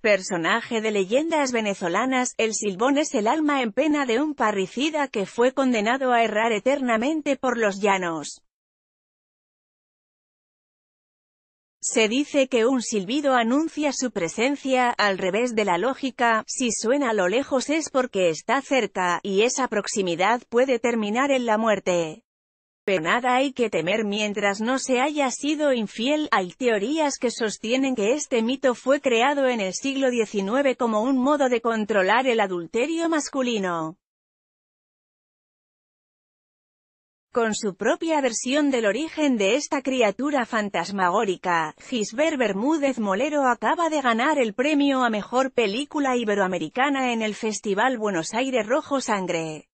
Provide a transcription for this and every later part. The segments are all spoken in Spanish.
Personaje de leyendas venezolanas, el Silbón es el alma en pena de un parricida que fue condenado a errar eternamente por los llanos. Se dice que un silbido anuncia su presencia, al revés de la lógica, si suena a lo lejos es porque está cerca, y esa proximidad puede terminar en la muerte. Pero nada hay que temer mientras no se haya sido infiel, hay teorías que sostienen que este mito fue creado en el siglo XIX como un modo de controlar el adulterio masculino. Con su propia versión del origen de esta criatura fantasmagórica, Gisbert Bermúdez Molero acaba de ganar el premio a Mejor Película Iberoamericana en el Festival Buenos Aires Rojo Sangre.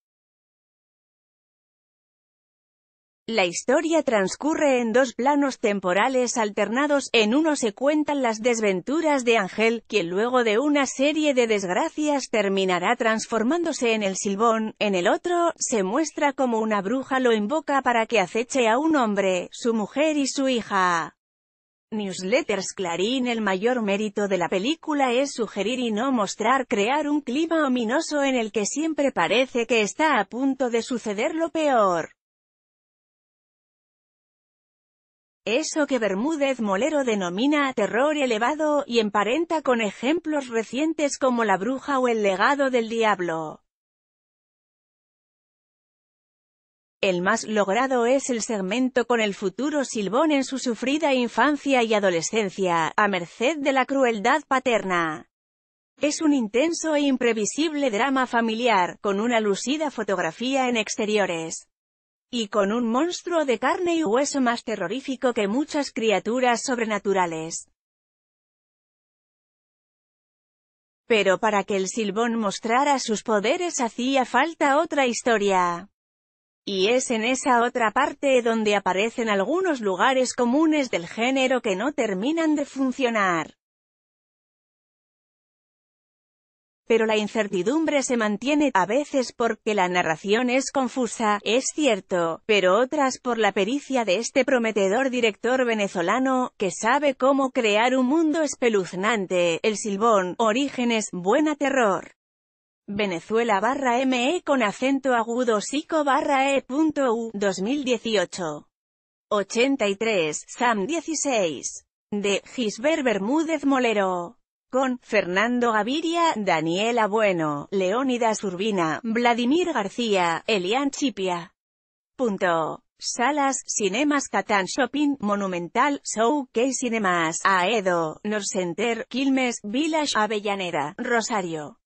La historia transcurre en dos planos temporales alternados, en uno se cuentan las desventuras de Ángel, quien luego de una serie de desgracias terminará transformándose en el Silbón, en el otro, se muestra como una bruja lo invoca para que aceche a un hombre, su mujer y su hija. Newsletters Clarín El mayor mérito de la película es sugerir y no mostrar crear un clima ominoso en el que siempre parece que está a punto de suceder lo peor. Eso que Bermúdez Molero denomina terror elevado, y emparenta con ejemplos recientes como La bruja o El legado del diablo. El más logrado es el segmento con el futuro Silbón en su sufrida infancia y adolescencia, a merced de la crueldad paterna. Es un intenso e imprevisible drama familiar, con una lucida fotografía en exteriores y con un monstruo de carne y hueso más terrorífico que muchas criaturas sobrenaturales. Pero para que el Silbón mostrara sus poderes hacía falta otra historia. Y es en esa otra parte donde aparecen algunos lugares comunes del género que no terminan de funcionar. Pero la incertidumbre se mantiene, a veces porque la narración es confusa, es cierto, pero otras por la pericia de este prometedor director venezolano, que sabe cómo crear un mundo espeluznante, El Silbón, Orígenes, Buena Terror. Venezuela barra ME con acento agudo psico barra E.U. 2018. 83, Sam 16. De Gisbert Bermúdez Molero con Fernando Gaviria, Daniela Bueno, Leónidas Urbina, Vladimir García, Elian Chipia. Salas, Cinemas Catán Shopping, Monumental, Showcase Cinemas, Aedo, North Center, Quilmes, Village Avellaneda, Rosario.